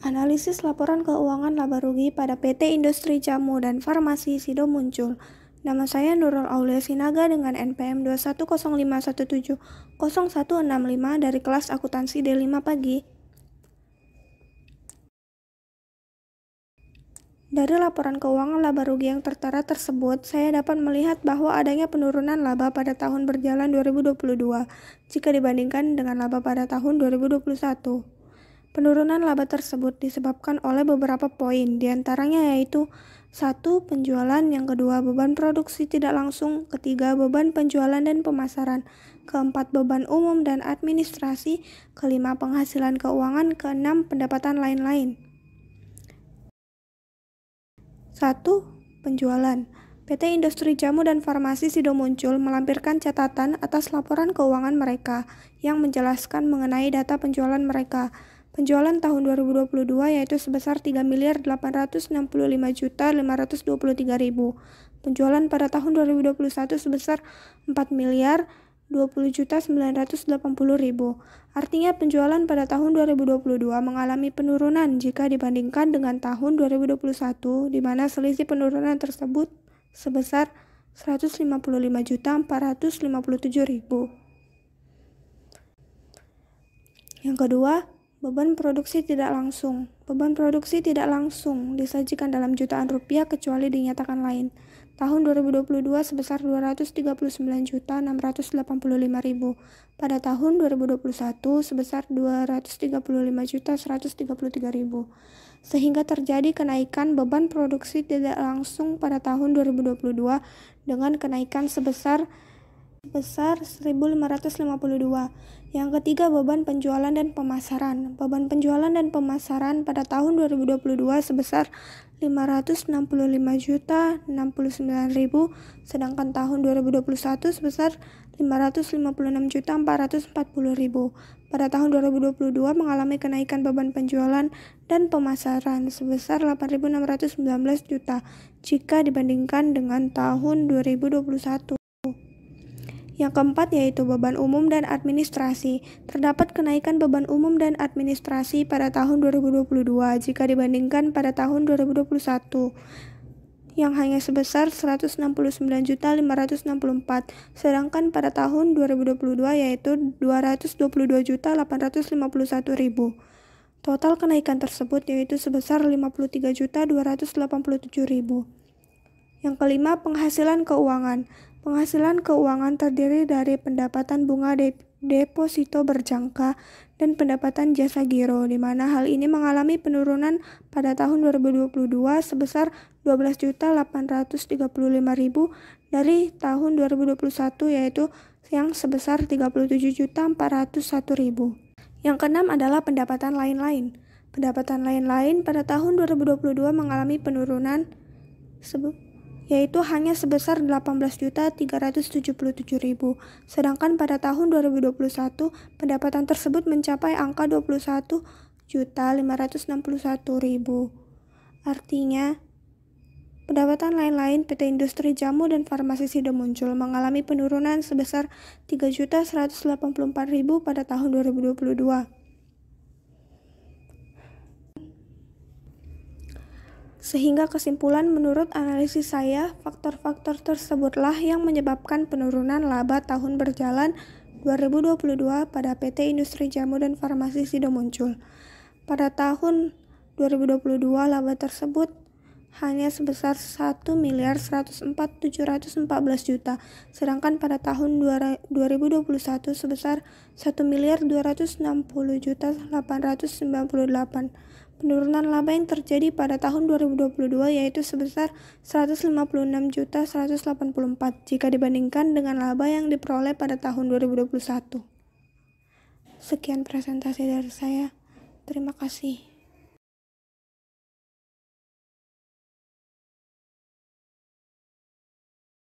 Analisis laporan keuangan laba rugi pada PT Industri Jamu dan Farmasi Sido muncul. Nama saya Nurul Aulia Sinaga dengan NPM 2105170165 dari kelas akuntansi D5 pagi. Dari laporan keuangan laba rugi yang tertera tersebut, saya dapat melihat bahwa adanya penurunan laba pada tahun berjalan 2022 jika dibandingkan dengan laba pada tahun 2021. Penurunan laba tersebut disebabkan oleh beberapa poin, diantaranya yaitu satu penjualan, yang kedua beban produksi tidak langsung, ketiga beban penjualan dan pemasaran, keempat beban umum dan administrasi, kelima penghasilan keuangan, keenam pendapatan lain-lain. 1. Penjualan. PT Industri Jamu dan Farmasi Sido Muncul melampirkan catatan atas laporan keuangan mereka yang menjelaskan mengenai data penjualan mereka. Penjualan tahun 2022 yaitu sebesar 3 miliar 865 juta 523 ribu. Penjualan pada tahun 2021 sebesar 4 miliar 20 juta 980 ribu. Artinya penjualan pada tahun 2022 mengalami penurunan jika dibandingkan dengan tahun 2021 di mana selisih penurunan tersebut sebesar 155 juta 457 ribu. Yang kedua, Beban produksi tidak langsung. Beban produksi tidak langsung disajikan dalam jutaan rupiah kecuali dinyatakan lain. Tahun 2022 sebesar 239.685.000. Pada tahun 2021 sebesar 235.133.000. Sehingga terjadi kenaikan beban produksi tidak langsung pada tahun 2022 dengan kenaikan sebesar besar 1552. Yang ketiga beban penjualan dan pemasaran. Beban penjualan dan pemasaran pada tahun 2022 sebesar 565 juta 69 ribu, sedangkan tahun 2021 sebesar 556 juta 440 ribu. Pada tahun 2022 mengalami kenaikan beban penjualan dan pemasaran sebesar 8.619 juta jika dibandingkan dengan tahun 2021. Yang keempat yaitu beban umum dan administrasi. Terdapat kenaikan beban umum dan administrasi pada tahun 2022 jika dibandingkan pada tahun 2021 yang hanya sebesar 169.564, sedangkan pada tahun 2022 yaitu 222.851.000. Total kenaikan tersebut yaitu sebesar 53.287.000. Yang kelima, penghasilan keuangan. Penghasilan keuangan terdiri dari pendapatan bunga de deposito berjangka dan pendapatan jasa giro, di mana hal ini mengalami penurunan pada tahun 2022 sebesar 12.835.000 dari tahun 2021 yaitu yang sebesar 37.401.000. Yang keenam adalah pendapatan lain-lain. Pendapatan lain-lain pada tahun 2022 mengalami penurunan sebesar yaitu hanya sebesar 18.377.000. Sedangkan pada tahun 2021 pendapatan tersebut mencapai angka 21.561.000. Artinya, pendapatan lain-lain PT Industri Jamu dan Farmasi Sido muncul mengalami penurunan sebesar 3.184.000 pada tahun 2022. Sehingga kesimpulan menurut analisis saya, faktor-faktor tersebutlah yang menyebabkan penurunan laba tahun berjalan 2022 pada PT Industri Jamu dan Farmasi Sido muncul. Pada tahun 2022 laba tersebut hanya sebesar 1 miliar 104.714 juta, sedangkan pada tahun 2021 sebesar 1 miliar 260 juta 898 Penurunan laba yang terjadi pada tahun 2022 yaitu sebesar 156.184 jika dibandingkan dengan laba yang diperoleh pada tahun 2021. Sekian presentasi dari saya. Terima kasih.